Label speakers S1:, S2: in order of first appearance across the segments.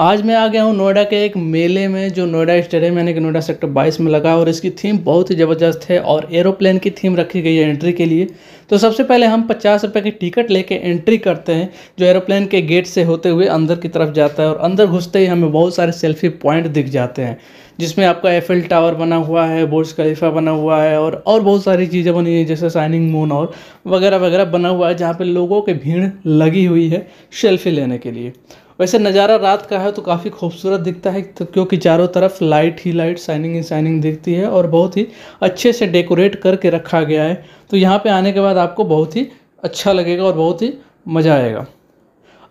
S1: आज मैं आ गया हूँ नोएडा के एक मेले में जो नोएडा स्टेडियम यानी कि नोएडा सेक्टर 22 में लगा और इसकी थीम बहुत ही ज़बरदस्त है और एरोप्लेन की थीम रखी गई है एंट्री के लिए तो सबसे पहले हम पचास रुपये की टिकट लेके एंट्री करते हैं जो एरोप्लेन के गेट से होते हुए अंदर की तरफ जाता है और अंदर घुसते ही हमें बहुत सारे सेल्फी पॉइंट दिख जाते हैं जिसमें आपका एफ टावर बना हुआ है बोर्ड खलीफा बना हुआ है और और बहुत सारी चीज़ें बनी हैं जैसे साइनिंग मून और वगैरह वगैरह बना हुआ है जहाँ पर लोगों की भीड़ लगी हुई है सेल्फी लेने के लिए वैसे नज़ारा रात का है तो काफ़ी खूबसूरत दिखता है तो क्योंकि चारों तरफ लाइट ही लाइट शाइनिंग ही शाइनिंग दिखती है और बहुत ही अच्छे से डेकोरेट करके रखा गया है तो यहाँ पे आने के बाद आपको बहुत ही अच्छा लगेगा और बहुत ही मज़ा आएगा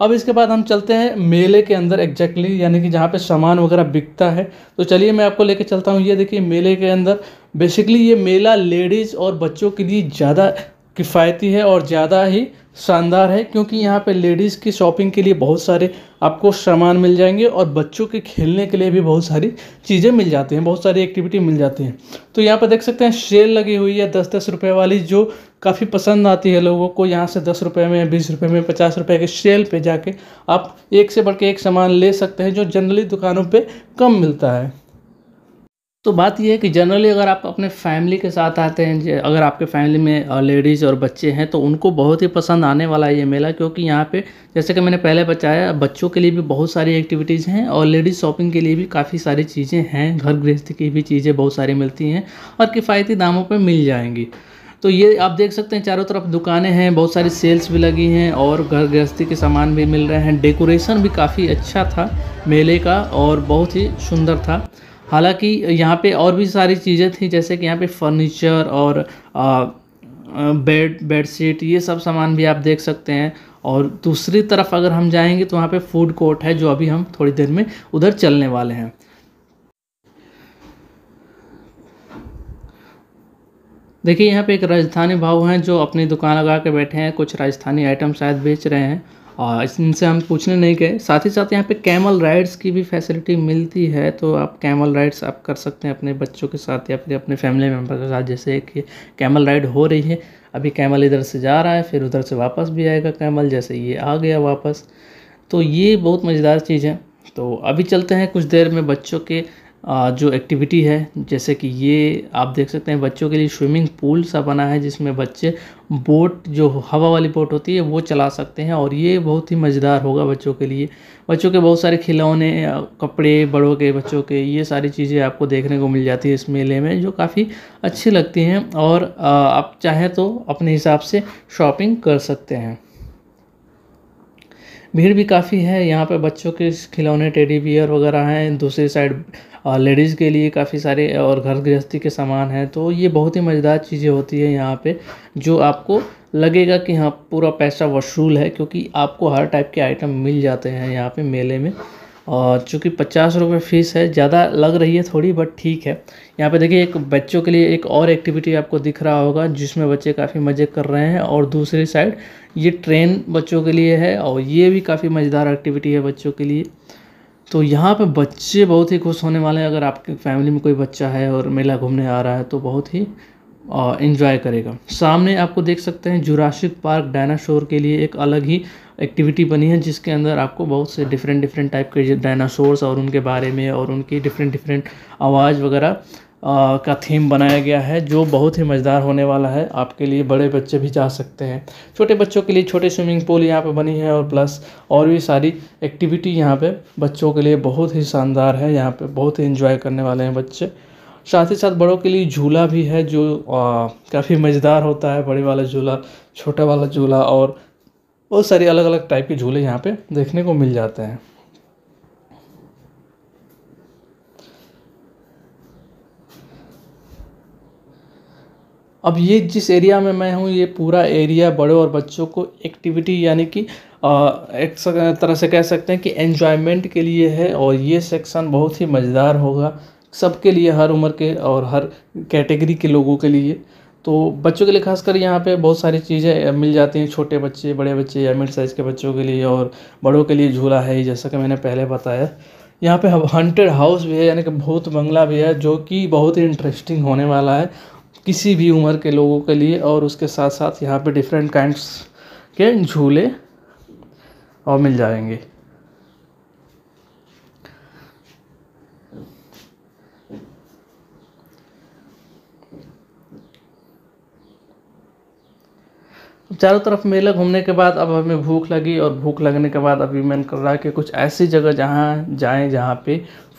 S1: अब इसके बाद हम चलते हैं मेले के अंदर एग्जैक्टली यानी कि जहाँ पर सामान वगैरह बिकता है तो चलिए मैं आपको लेके चलता हूँ ये देखिए मेले के अंदर बेसिकली ये मेला लेडीज़ और बच्चों के लिए ज़्यादा किफ़ायती है और ज़्यादा ही शानदार है क्योंकि यहाँ पे लेडीज़ की शॉपिंग के लिए बहुत सारे आपको सामान मिल जाएंगे और बच्चों के खेलने के लिए भी बहुत सारी चीज़ें मिल जाती हैं बहुत सारी एक्टिविटी मिल जाती हैं तो यहाँ पर देख सकते हैं सेल लगी हुई है दस दस रुपये वाली जो काफ़ी पसंद आती है लोगों को यहाँ से दस रुपये में बीस रुपये में पचास रुपये के सेल पर जाके आप एक से बढ़ के एक सामान ले सकते हैं जो जनरली दुकानों पर कम मिलता है तो बात यह है कि जनरली अगर आप अपने फैमिली के साथ आते हैं अगर आपके फैमिली में लेडीज़ और बच्चे हैं तो उनको बहुत ही पसंद आने वाला है ये मेला क्योंकि यहाँ पे जैसे कि मैंने पहले बताया बच्चों के लिए भी बहुत सारी एक्टिविटीज़ हैं और लेडीज़ शॉपिंग के लिए भी काफ़ी सारी चीज़ें हैं घर गृहस्थी की भी चीज़ें बहुत सारी मिलती हैं और किफ़ायती दामों पर मिल जाएंगी तो ये आप देख सकते हैं चारों तरफ दुकानें हैं बहुत सारी सेल्स भी लगी हैं और घर गृहस्थी के सामान भी मिल रहे हैं डेकोरेशन भी काफ़ी अच्छा था मेले का और बहुत ही सुंदर था हालांकि यहाँ पे और भी सारी चीज़ें थी जैसे कि यहाँ पे फर्नीचर और आ, बेड बेडशीट ये सब सामान भी आप देख सकते हैं और दूसरी तरफ अगर हम जाएंगे तो वहाँ पे फूड कोर्ट है जो अभी हम थोड़ी देर में उधर चलने वाले हैं देखिए यहाँ पे एक राजस्थानी भाव हैं जो अपनी दुकान लगा के बैठे हैं कुछ राजस्थानी आइटम शायद बेच रहे हैं और इनसे हम पूछने नहीं गए साथ ही साथ यहाँ पे कैमल राइड्स की भी फैसिलिटी मिलती है तो आप कैमल राइड्स आप कर सकते हैं अपने बच्चों के साथ या फिर अपने फैमिली मेम्बर के साथ जैसे कि कैमल राइड हो रही है अभी कैमल इधर से जा रहा है फिर उधर से वापस भी आएगा कैमल जैसे ये आ गया वापस तो ये बहुत मज़ेदार चीज़ है तो अभी चलते हैं कुछ देर में बच्चों के जो एक्टिविटी है जैसे कि ये आप देख सकते हैं बच्चों के लिए स्विमिंग पूल सा बना है जिसमें बच्चे बोट जो हवा वाली बोट होती है वो चला सकते हैं और ये बहुत ही मज़ेदार होगा बच्चों के लिए बच्चों के बहुत सारे खिलौने कपड़े बड़ों के बच्चों के ये सारी चीज़ें आपको देखने को मिल जाती है इस मेले में जो काफ़ी अच्छी लगती हैं और आप चाहें तो अपने हिसाब से शॉपिंग कर सकते हैं भीड़ भी काफ़ी है यहाँ पर बच्चों के खिलौने टेडी बियर वगैरह हैं दूसरी साइड लेडीज़ के लिए काफ़ी सारे और घर गृहस्थी के सामान हैं तो ये बहुत ही मज़ेदार चीज़ें होती है यहाँ पे जो आपको लगेगा कि हाँ पूरा पैसा वसूल है क्योंकि आपको हर टाइप के आइटम मिल जाते हैं यहाँ पे मेले में और चूँकि पचास रुपये फ़ीस है ज़्यादा लग रही है थोड़ी बट ठीक है यहाँ पे देखिए एक बच्चों के लिए एक और एक्टिविटी आपको दिख रहा होगा जिसमें बच्चे काफ़ी मज़े कर रहे हैं और दूसरी साइड ये ट्रेन बच्चों के लिए है और ये भी काफ़ी मज़ेदार एक्टिविटी है बच्चों के लिए तो यहाँ पे बच्चे बहुत ही खुश होने वाले हैं अगर आपकी फैमिली में कोई बच्चा है और मेला घूमने आ रहा है तो बहुत ही इन्जॉय करेगा सामने आपको देख सकते हैं जुरासिक पार्क डायनासोर के लिए एक अलग ही एक्टिविटी बनी है जिसके अंदर आपको बहुत से डिफरेंट डिफरेंट टाइप के डायनासोर्स और उनके बारे में और उनकी डिफरेंट डिफरेंट आवाज़ वगैरह का थीम बनाया गया है जो बहुत ही मज़ेदार होने वाला है आपके लिए बड़े बच्चे भी जा सकते हैं छोटे बच्चों के लिए छोटे स्विमिंग पूल यहाँ पर बनी है और प्लस और भी सारी एक्टिविटी यहाँ पर बच्चों के लिए बहुत ही शानदार है यहाँ पर बहुत ही इन्जॉय करने वाले हैं बच्चे साथ ही साथ बड़ों के लिए झूला भी है जो काफ़ी मज़ेदार होता है बड़े वाला झूला छोटा वाला झूला और बहुत सारे अलग अलग टाइप के झूले यहाँ पे देखने को मिल जाते हैं अब ये जिस एरिया में मैं हूँ ये पूरा एरिया बड़े और बच्चों को एक्टिविटी यानी कि एक तरह से कह सकते हैं कि एन्जॉयमेंट के लिए है और ये सेक्शन बहुत ही मज़ेदार होगा सबके लिए हर उम्र के और हर कैटेगरी के लोगों के लिए तो बच्चों के लिए खासकर यहाँ पे बहुत सारी चीज़ें मिल जाती हैं छोटे बच्चे बड़े बच्चे या मिड साइज़ के बच्चों के लिए और बड़ों के लिए झूला है जैसा कि मैंने पहले बताया यहाँ पे हंटेड हाउस भी है यानी कि भूत बंगला भी है जो कि बहुत ही इंटरेस्टिंग होने वाला है किसी भी उम्र के लोगों के लिए और उसके साथ साथ यहाँ पर डिफरेंट काइंड के झूले और मिल जाएंगे चारों तरफ मेला घूमने के बाद अब हमें भूख लगी और भूख लगने के बाद अभी मन कर रहा है कि कुछ ऐसी जगह जहाँ जाएँ जहाँ पे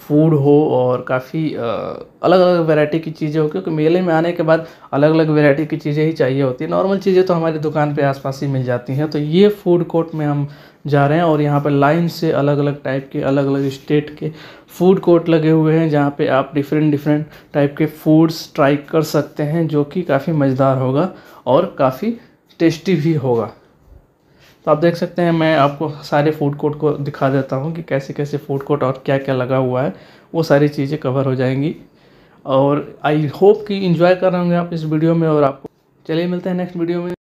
S1: फूड हो और काफ़ी अलग अलग वैरायटी की चीज़ें हो क्योंकि मेले में आने के बाद अलग अलग वैरायटी की चीज़ें ही चाहिए होती है नॉर्मल चीज़ें तो हमारी दुकान पे आसपास ही मिल जाती हैं तो ये फूड कोर्ट में हम जा रहे हैं और यहाँ पर लाइन से अलग अलग टाइप के अलग अलग स्टेट के फूड कोर्ट लगे हुए हैं जहाँ पर आप डिफरेंट डिफरेंट टाइप के फूड्स ट्राई कर सकते हैं जो कि काफ़ी मज़ेदार होगा और काफ़ी टेस्टी भी होगा तो आप देख सकते हैं मैं आपको सारे फूड कोर्ट को दिखा देता हूँ कि कैसे कैसे फूड कोर्ट और क्या क्या लगा हुआ है वो सारी चीज़ें कवर हो जाएंगी और आई होप कि इन्जॉय कर रहे होंगे आप इस वीडियो में और आपको चलिए मिलते हैं नेक्स्ट वीडियो में